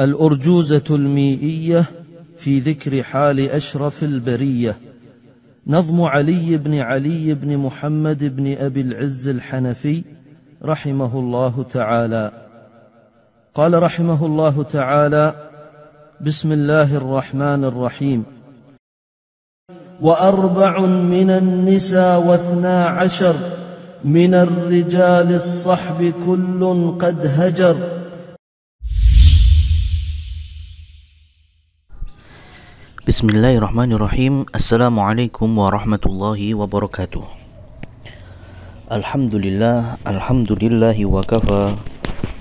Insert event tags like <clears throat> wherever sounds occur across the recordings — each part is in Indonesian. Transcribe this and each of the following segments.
الأرجوزة الميئية في ذكر حال أشرف البرية نظم علي بن علي بن محمد بن أبي العز الحنفي رحمه الله تعالى قال رحمه الله تعالى بسم الله الرحمن الرحيم وأربع من النساء واثنا عشر من الرجال الصحب كل قد هجر بسم الله الرحمن الرحيم السلام عليكم ورحمة الله وبركاته الحمد لله الحمد لله وكفى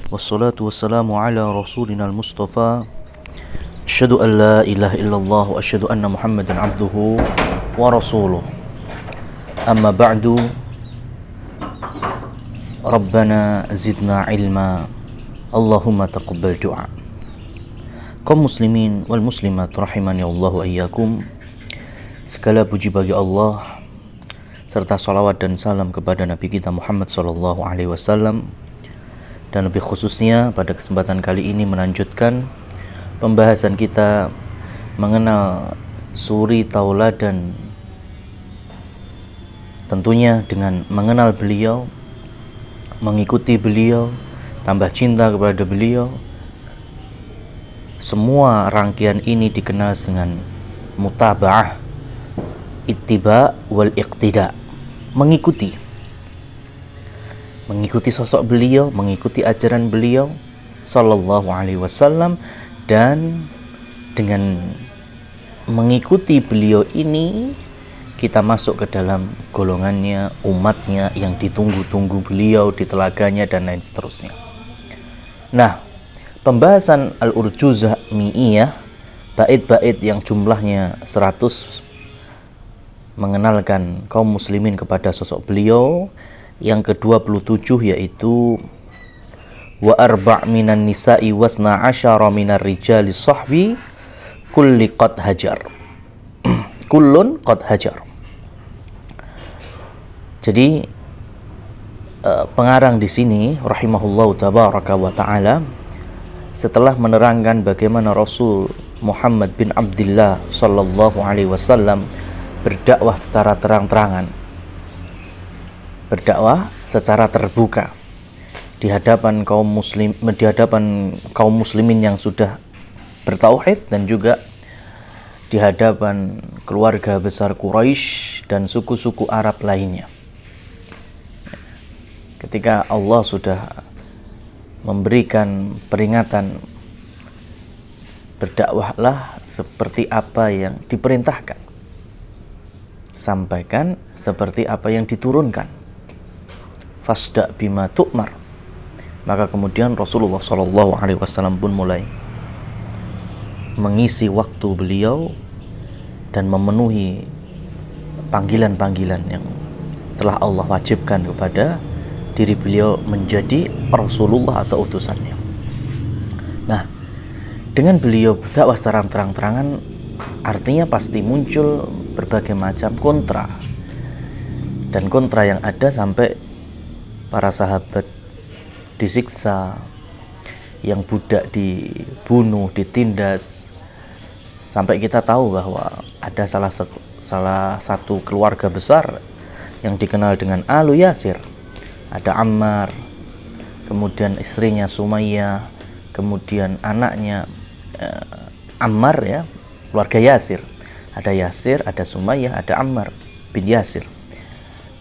والصلاة والسلام على رسولنا المصطفى أشهد أن لا إله إلا الله وأشهد أن محمدا عبده ورسوله أما بعد ربنا زدنا علما اللهم تقبل دعاء kaum muslimin wal muslimat rahimani Allah ayyakum segala puji bagi Allah serta salawat dan salam kepada Nabi kita Muhammad sallallahu Alaihi Wasallam dan lebih khususnya pada kesempatan kali ini melanjutkan pembahasan kita mengenal suri dan tentunya dengan mengenal beliau mengikuti beliau tambah cinta kepada beliau semua rangkaian ini dikenal dengan mutabah, ittiba wal iqtida, mengikuti. Mengikuti sosok beliau, mengikuti ajaran beliau sallallahu alaihi wasallam dan dengan mengikuti beliau ini kita masuk ke dalam golongannya, umatnya yang ditunggu-tunggu beliau di telaganya dan lain seterusnya. Nah, Pembahasan Al-Urjuzah Mi'iyah, bait-bait yang jumlahnya 100 mengenalkan kaum muslimin kepada sosok beliau. Yang ke-27 yaitu wa arba' minan nisa'i wasna asyara minar rijali sahbi kulli qad hajar <clears throat> kullun qad hajar jadi eh, pengarang di sini rahimahullahu tabaraka wa taala setelah menerangkan bagaimana Rasul Muhammad bin Abdullah Sallallahu Alaihi Wasallam berdakwah secara terang-terangan, berdakwah secara terbuka di hadapan kaum muslim, di hadapan kaum muslimin yang sudah bertauhid dan juga di hadapan keluarga besar Quraisy dan suku-suku Arab lainnya. Ketika Allah sudah memberikan peringatan berdakwahlah seperti apa yang diperintahkan sampaikan seperti apa yang diturunkan fasda bima tu'mar maka kemudian Rasulullah Shallallahu Alaihi Wasallam pun mulai mengisi waktu beliau dan memenuhi panggilan-panggilan yang telah Allah wajibkan kepada diri beliau menjadi Rasulullah atau utusannya. Nah, dengan beliau berdakwah secara terang-terangan, artinya pasti muncul berbagai macam kontra. Dan kontra yang ada sampai para sahabat disiksa, yang budak dibunuh, ditindas, sampai kita tahu bahwa ada salah satu, salah satu keluarga besar yang dikenal dengan Alu Yasir ada Ammar kemudian istrinya Sumayyah kemudian anaknya eh, Ammar ya keluarga Yasir ada Yasir ada Sumayyah ada Ammar bin Yasir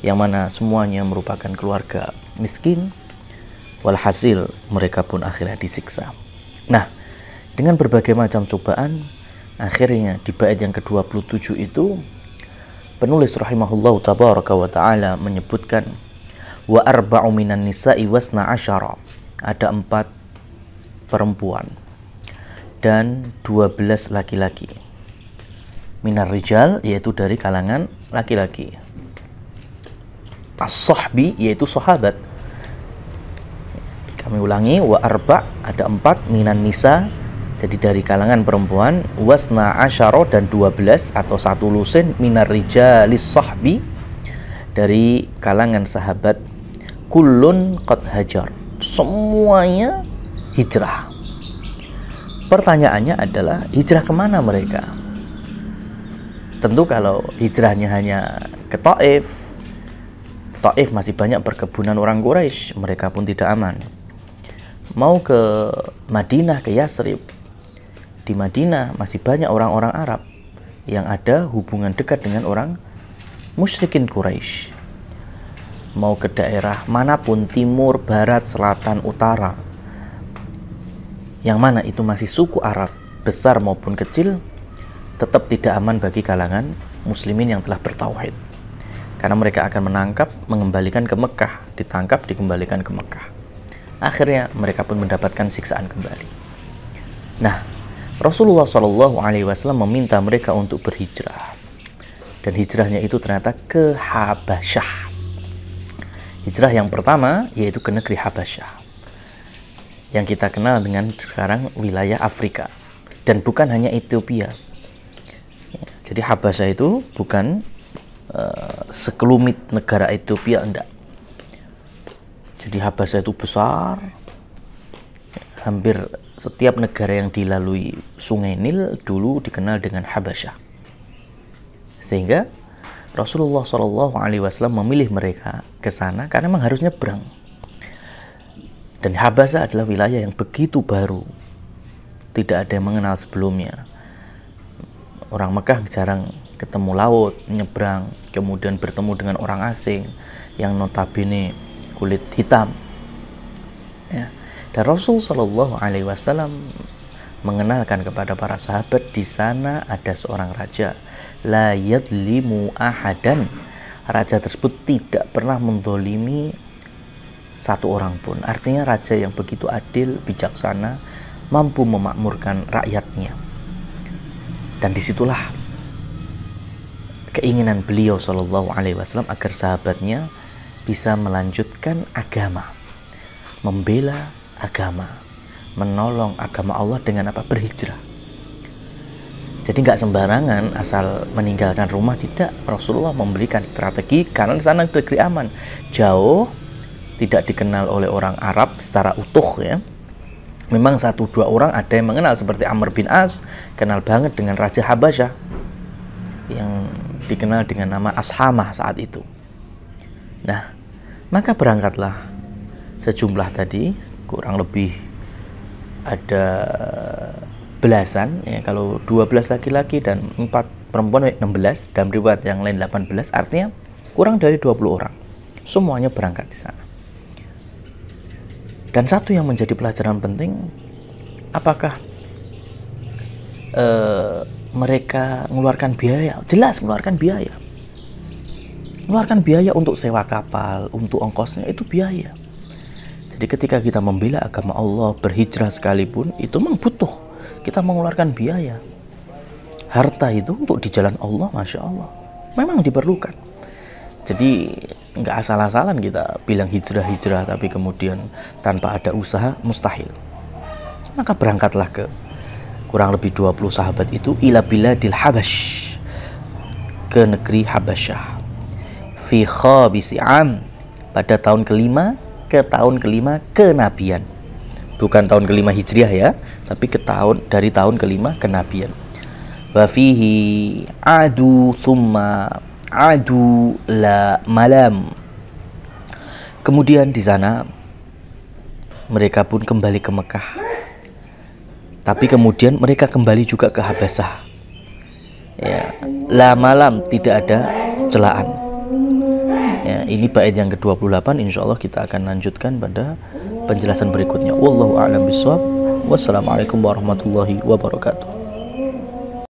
yang mana semuanya merupakan keluarga miskin walhasil mereka pun akhirnya disiksa nah dengan berbagai macam cobaan akhirnya di bait yang ke-27 itu penulis rahimahullah tabaraka wa taala menyebutkan wa arba'u minan nisa'i wasna asyara ada empat perempuan dan 12 laki-laki minar rijal yaitu dari kalangan laki-laki as-sahbi yaitu sahabat kami ulangi wa arba ada empat minan nisa jadi dari kalangan perempuan wasna asyara dan 12 atau satu lusin minar rijalis sahbi dari kalangan sahabat kulun qad hajar semuanya hijrah pertanyaannya adalah hijrah kemana mereka tentu kalau hijrahnya hanya ke Taif Taif masih banyak perkebunan orang Quraisy mereka pun tidak aman mau ke Madinah ke Yasrib di Madinah masih banyak orang-orang Arab yang ada hubungan dekat dengan orang musyrikin Quraisy mau ke daerah manapun timur, barat, selatan, utara yang mana itu masih suku Arab besar maupun kecil tetap tidak aman bagi kalangan muslimin yang telah bertauhid karena mereka akan menangkap mengembalikan ke Mekah ditangkap dikembalikan ke Mekah akhirnya mereka pun mendapatkan siksaan kembali nah Rasulullah Shallallahu Alaihi Wasallam meminta mereka untuk berhijrah dan hijrahnya itu ternyata ke Habasyah Hijrah yang pertama yaitu ke negeri Habasyah yang kita kenal dengan sekarang wilayah Afrika dan bukan hanya Ethiopia. Jadi Habasyah itu bukan uh, sekelumit negara Ethiopia enggak. Jadi Habasyah itu besar. Hampir setiap negara yang dilalui Sungai Nil dulu dikenal dengan Habasyah. Sehingga Rasulullah Shallallahu Alaihi Wasallam memilih mereka ke sana karena memang harus nyebrang. Dan Habasa adalah wilayah yang begitu baru, tidak ada yang mengenal sebelumnya. Orang Mekah jarang ketemu laut, nyebrang, kemudian bertemu dengan orang asing yang notabene kulit hitam. Ya. Dan Rasul Shallallahu Alaihi Wasallam mengenalkan kepada para sahabat di sana ada seorang raja la yadlimu ahadan raja tersebut tidak pernah mendolimi satu orang pun artinya raja yang begitu adil bijaksana mampu memakmurkan rakyatnya dan disitulah keinginan beliau Shallallahu Alaihi Wasallam agar sahabatnya bisa melanjutkan agama membela agama menolong agama Allah dengan apa berhijrah jadi nggak sembarangan asal meninggalkan rumah tidak. Rasulullah memberikan strategi karena di sana negeri aman, jauh, tidak dikenal oleh orang Arab secara utuh ya. Memang satu dua orang ada yang mengenal seperti Amr bin As, kenal banget dengan Raja Habasyah yang dikenal dengan nama Ashamah saat itu. Nah, maka berangkatlah sejumlah tadi kurang lebih ada belasan ya kalau 12 laki-laki dan 4 perempuan 16 eh, dan riwayat yang lain 18 artinya kurang dari 20 orang semuanya berangkat di sana dan satu yang menjadi pelajaran penting apakah eh, mereka mengeluarkan biaya jelas mengeluarkan biaya mengeluarkan biaya untuk sewa kapal untuk ongkosnya itu biaya jadi ketika kita membela agama Allah berhijrah sekalipun itu memang kita mengeluarkan biaya. Harta itu untuk di jalan Allah, masya Allah, memang diperlukan. Jadi nggak asal-asalan kita bilang hijrah-hijrah, tapi kemudian tanpa ada usaha mustahil. Maka berangkatlah ke kurang lebih 20 sahabat itu ila biladil Habash ke negeri Habasyah fi khabisi'an pada tahun kelima ke tahun kelima kenabian bukan tahun kelima hijriah ya tapi ke tahun dari tahun kelima kenabian wafihi adu thumma adu la malam kemudian di sana mereka pun kembali ke Mekah tapi kemudian mereka kembali juga ke Habasah ya la malam tidak ada celaan ya ini bait yang ke-28 insya Allah kita akan lanjutkan pada penjelasan berikutnya. Wallahu a'lam bishawab. Wassalamualaikum warahmatullahi wabarakatuh.